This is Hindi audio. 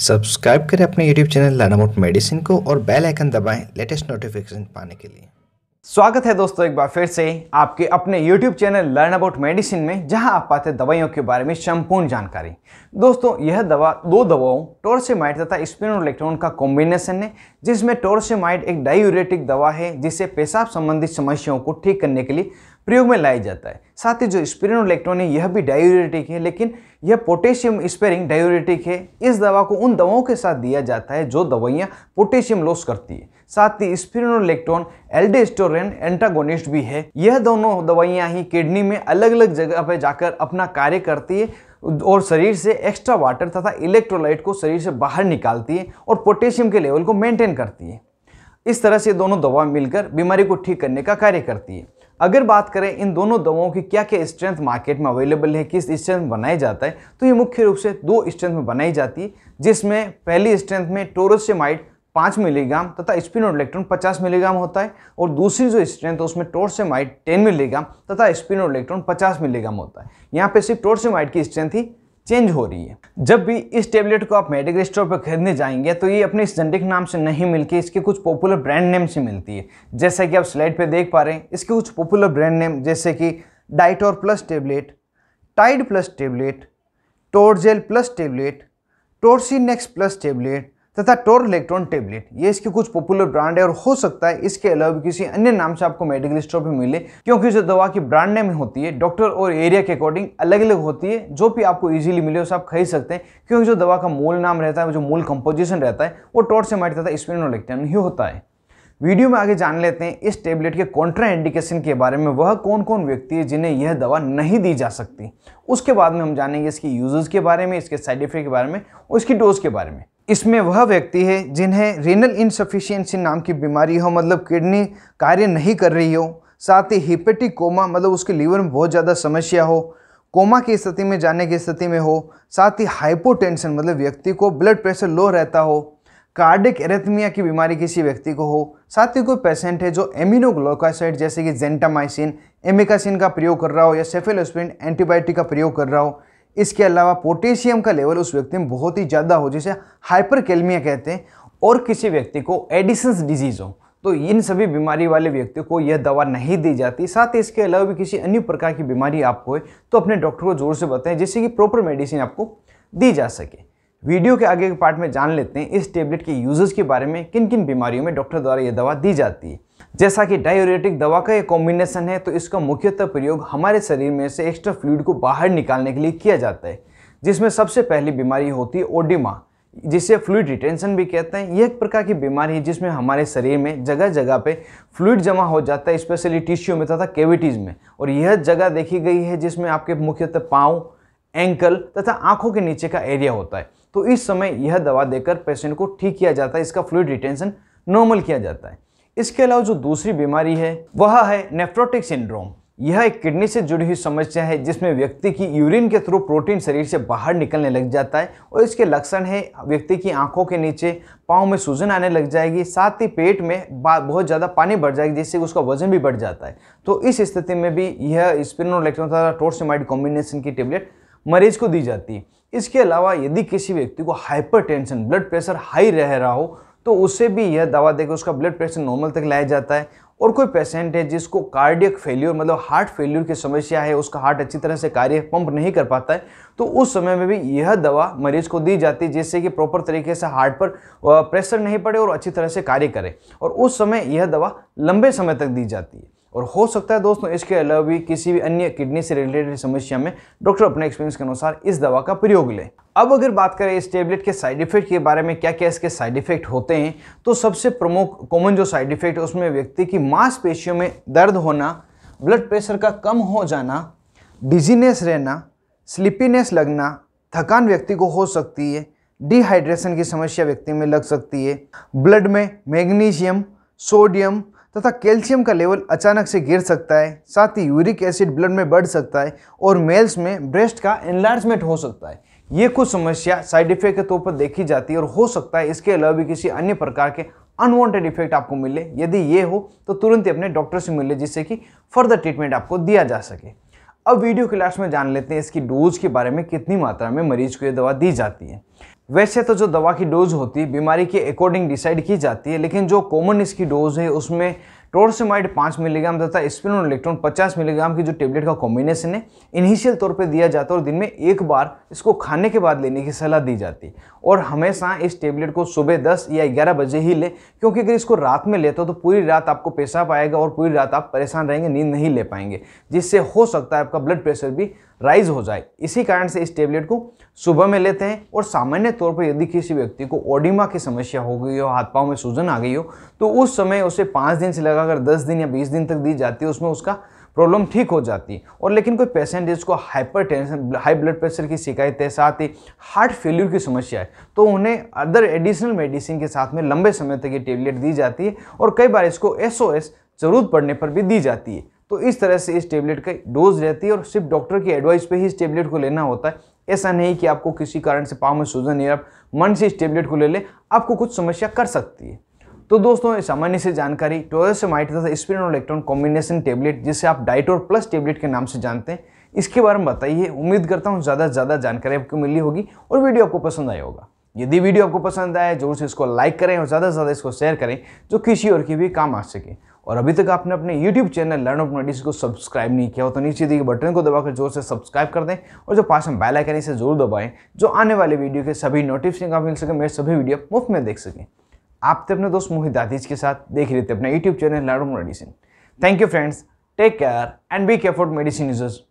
सब्सक्राइब करें अपने यूट्यूब चैनल लानामोट मेडिसिन को और बेल आइकन दबाएं लेटेस्ट नोटिफिकेशन पाने के लिए स्वागत है दोस्तों एक बार फिर से आपके अपने YouTube channel learn about medicine में जहां आप पाते दवाइयों के बारे में संपूर्ण जानकारी दोस्तों यह दवा दो दवाओं टोरसेमाइड तथा स्पिनोलेक्ट्रॉन का कॉम्बिनेशन है जिसमें टोरसेमाइड एक डायूरेटिक दवा है जिसे पेशाब संबंधित समस्याओं को ठीक करने के लिए प्रयोग में लाया जाता है साथ ही जो स्पिरिन इलेक्ट्रॉन है यह भी डायोरेटिक है लेकिन यह पोटेशियम स्पेरिंग डायोरेटिक है इस दवा को उन दवाओं के साथ दिया जाता है जो दवाइयाँ पोटेशियम लॉस करती है साथ ही स्पिरिन इलेक्ट्रॉन एल्डेस्टोरेन एंटागोनिस्ट भी है यह दोनों दवाइयाँ ही किडनी में अलग अलग जगह पर जाकर अपना कार्य करती है और शरीर से एक्स्ट्रा वाटर तथा इलेक्ट्रोलाइट को शरीर से बाहर निकालती है और पोटेशियम के लेवल को मेंटेन करती है इस तरह से दोनों दवा मिलकर बीमारी को ठीक करने का कार्य करती है अगर बात करें इन दोनों दवाओं की क्या क्या स्ट्रेंथ मार्केट में अवेलेबल है किस स्ट्रेंथ बनाया जाता है तो ये मुख्य रूप से दो स्ट्रेंथ में बनाई जाती है जिसमें पहली स्ट्रेंथ में टोरोसेमाइड पाँच मिलीग्राम तथा स्पिनोड इलेक्ट्रॉन पचास मिलीग्राम होता है और दूसरी जो स्ट्रेंथ है उसमें टोरसेमाइड टेन मिलीग्राम तथा स्पिनोड इलेक्ट्रॉन पचास मिलीग्राम होता है यहाँ पे सिर्फ टोरसेमाइड की स्ट्रेंथ ही चेंज हो रही है जब भी इस टेबलेट को आप मेडिकल स्टोर पर खरीदने जाएंगे तो ये अपने इस जेंडिक नाम से नहीं मिलके इसके कुछ पॉपुलर ब्रांड नेम से मिलती है जैसा कि आप स्लाइड पे देख पा रहे हैं इसके कुछ पॉपुलर ब्रांड नेम जैसे कि Dytor plus tablet Tide plus tablet Torgel plus tablet Torsinex plus tablet तथा टोर इलेक्ट्रॉन टेबलेट ये इसके कुछ पॉपुलर ब्रांड है और हो सकता है इसके अलावा किसी अन्य नाम से आपको मेडिकल स्टोर पर मिले क्योंकि जो दवा की ब्रांड नेम होती है डॉक्टर और एरिया के अकॉर्डिंग अलग अलग होती है जो भी आपको इजीली मिले उसे आप खरीद सकते हैं क्योंकि जो दवा का मूल नाम रहता है जो मूल कंपोजिशन रहता है वो टोर से माइट तथा इलेक्ट्रॉन ही होता है वीडियो में आगे जान लेते हैं इस टेबलेट के कॉन्ट्रा इंडिकेशन के बारे में वह कौन कौन व्यक्ति है जिन्हें यह दवा नहीं दी जा सकती उसके बाद में हम जानेंगे इसके यूजेस के बारे में इसके साइड इफेक्ट के बारे में और इसकी डोज के बारे में इसमें वह व्यक्ति है जिन्हें रेनल इनसफिशियंसी नाम की बीमारी हो मतलब किडनी कार्य नहीं कर रही हो साथ ही हिपेटिक कोमा मतलब उसके लीवर में बहुत ज़्यादा समस्या हो कोमा की स्थिति में जाने की स्थिति में हो साथ ही हाइपोटेंशन मतलब व्यक्ति को ब्लड प्रेशर लो रहता हो कार्डिक एरेथमिया की बीमारी किसी व्यक्ति को हो साथ ही कोई पेशेंट है जो एमिनोग्लोकासाइड जैसे कि जेंटामाइसिन एमिकासिन का प्रयोग कर रहा हो या सेफेलोस्प्रिन एंटीबायोटिक का प्रयोग कर रहा हो इसके अलावा पोटेशियम का लेवल उस व्यक्ति में बहुत ही ज़्यादा हो जिसे हाइपरकेलमिया कहते हैं और किसी व्यक्ति को एडिसन्स डिजीज़ हो तो इन सभी बीमारी वाले व्यक्ति को यह दवा नहीं दी जाती साथ ही इसके अलावा भी किसी अन्य प्रकार की बीमारी आपको है तो अपने डॉक्टर को ज़ोर से बताएं जिससे कि प्रॉपर मेडिसिन आपको दी जा सके वीडियो के आगे के पार्ट में जान लेते हैं इस टेबलेट के यूजर्स के बारे में किन किन बीमारियों में डॉक्टर द्वारा यह दवा दी जाती है जैसा कि डायोरेटिक दवा का एक कॉम्बिनेशन है तो इसका मुख्यतः प्रयोग हमारे शरीर में से एक्स्ट्रा फ्लूड को बाहर निकालने के लिए किया जाता है जिसमें सबसे पहली बीमारी होती है ओडिमा जिसे फ्लूड रिटेंशन भी कहते हैं यह एक प्रकार की बीमारी है जिसमें हमारे शरीर में जगह जगह पे फ्लूड जमा हो जाता है स्पेशली टिश्यू में तथा केविटीज़ में और यह जगह देखी गई है जिसमें आपके मुख्यतः पाँव एंकल तथा आँखों के नीचे का एरिया होता है तो इस समय यह दवा देकर पेशेंट को ठीक किया जाता है इसका फ्लूड रिटेंशन नॉर्मल किया जाता है इसके अलावा जो दूसरी बीमारी है वह है नेफ्रोटिक सिंड्रोम यह एक किडनी से जुड़ी हुई समस्या है जिसमें व्यक्ति की यूरिन के थ्रू प्रोटीन शरीर से बाहर निकलने लग जाता है और इसके लक्षण है व्यक्ति की आंखों के नीचे पाँव में सूजन आने लग जाएगी साथ ही पेट में बहुत ज़्यादा पानी बढ़ जाएगी जिससे उसका वजन भी बढ़ जाता है तो इस स्थिति में भी यह स्पिनोलेक्ट्रोन तथा टोर्सिमाइड कॉम्बिनेशन की टेबलेट मरीज को दी जाती है इसके अलावा यदि किसी व्यक्ति को हाइपर ब्लड प्रेशर हाई रह रहा हो तो उसे भी यह दवा देकर उसका ब्लड प्रेशर नॉर्मल तक लाया जाता है और कोई पेशेंट है जिसको कार्डियक फेल्यूर मतलब हार्ट फेल्यूर की समस्या है उसका हार्ट अच्छी तरह से कार्य पंप नहीं कर पाता है तो उस समय में भी यह दवा मरीज को दी जाती है जिससे कि प्रॉपर तरीके से हार्ट पर प्रेशर नहीं पड़े और अच्छी तरह से कार्य करे और उस समय यह दवा लंबे समय तक दी जाती है और हो सकता है दोस्तों इसके अलावा भी किसी भी अन्य किडनी से रिलेटेड समस्या में डॉक्टर अपने एक्सपीरियंस के अनुसार इस दवा का प्रयोग लें अब अगर बात करें इस टेबलेट के साइड इफेक्ट के बारे में क्या क्या इसके साइड इफेक्ट होते हैं तो सबसे प्रमुख कॉमन जो साइड इफेक्ट है उसमें व्यक्ति की मांसपेशियों में दर्द होना ब्लड प्रेशर का कम हो जाना डिजीनेस रहना स्लीपीनेस लगना थकान व्यक्ति को हो सकती है डिहाइड्रेशन की समस्या व्यक्ति में लग सकती है ब्लड में मैग्नीशियम सोडियम तथा कैल्शियम का लेवल अचानक से गिर सकता है साथ ही यूरिक एसिड ब्लड में बढ़ सकता है और मेल्स में ब्रेस्ट का एनलार्जमेंट हो सकता है ये कुछ समस्या साइड इफेक्ट के तौर पर देखी जाती है और हो सकता है इसके अलावा भी किसी अन्य प्रकार के अनवांटेड इफेक्ट आपको मिले यदि ये हो तो तुरंत ही अपने डॉक्टर से मिले जिससे कि फर्दर ट्रीटमेंट आपको दिया जा सके अब वीडियो के लास्ट में जान लेते हैं इसकी डोज के बारे में कितनी मात्रा में मरीज को ये दवा दी जाती है वैसे तो जो दवा की डोज होती है बीमारी के अकॉर्डिंग डिसाइड की जाती है लेकिन जो कॉमन इसकी डोज है उसमें टोरसेमाइड पाँच मिलीग्राम तथा स्पिन इलेक्ट्रॉन पचास मिलीग्राम की जो टेबलेट का कॉम्बिनेशन है इनिशियल तौर पर दिया जाता है और दिन में एक बार इसको खाने के बाद लेने की सलाह दी जाती है और हमेशा इस टेबलेट को सुबह दस या ग्यारह बजे ही ले क्योंकि अगर इसको रात में लेते हो तो पूरी रात आपको पेशाब आएगा और पूरी रात आप परेशान रहेंगे नींद नहीं ले पाएंगे जिससे हो सकता है आपका ब्लड प्रेशर भी राइज हो जाए इसी कारण से इस टेबलेट को सुबह में लेते हैं और सामान्य तौर पर यदि किसी व्यक्ति को ओडिमा की समस्या हो गई हो हाथ पाँव में सूजन आ गई हो तो उस समय उसे पाँच दिन से लगाकर दस दिन या बीस दिन तक दी जाती है उसमें उसका प्रॉब्लम ठीक हो जाती है और लेकिन कोई पेशेंट जिसको hypertension high blood pressure की शिकायत है साथ ही हार्ट फेल्यूर की समस्या है तो उन्हें अदर एडिशनल मेडिसिन के साथ में लंबे समय तक ये टेबलेट दी जाती है और कई बार इसको एस जरूरत पड़ने पर भी दी जाती है तो इस तरह से इस टेबलेट का डोज रहती है और सिर्फ डॉक्टर की एडवाइस पे ही इस टेबलेट को लेना होता है ऐसा नहीं कि आपको किसी कारण से पाँव में सूजन या आप मन से इस टेबलेट को ले लें आपको कुछ समस्या कर सकती है तो दोस्तों सामान्य से जानकारी माइट तथा स्पिन और इलेक्ट्रॉन कॉम्बिनेशन टेबलेट जिसे आप डाइटोर प्लस टेबलेट के नाम से जानते हैं इसके बारे में बताइए उम्मीद करता हूँ ज़्यादा से ज़्यादा जानकारी आपको मिली होगी और वीडियो आपको पसंद आया होगा यदि वीडियो आपको पसंद आया जरूर से इसको लाइक करें और ज़्यादा से ज़्यादा इसको शेयर करें जो किसी और की भी काम आ सके और अभी तक आपने अपने YouTube channel learn of notice को सब्सक्राइब नहीं किया हो तो नीचे दिए बटन को दबाकर जोर से सब्सक्राइब कर दें और जो पास में बेल आइकन इसे जरूर दबाएं जो आने वाले वीडियो के सभी नोटिफिकेशन आप मिल सके मेरे सभी वीडियो मुफ्त में देख सकें आप तो अपने दोस्त मोहित दादीज के साथ देख रहे थे अपना YouTube channel learn of medicine thank you friends take care and be careful medicine users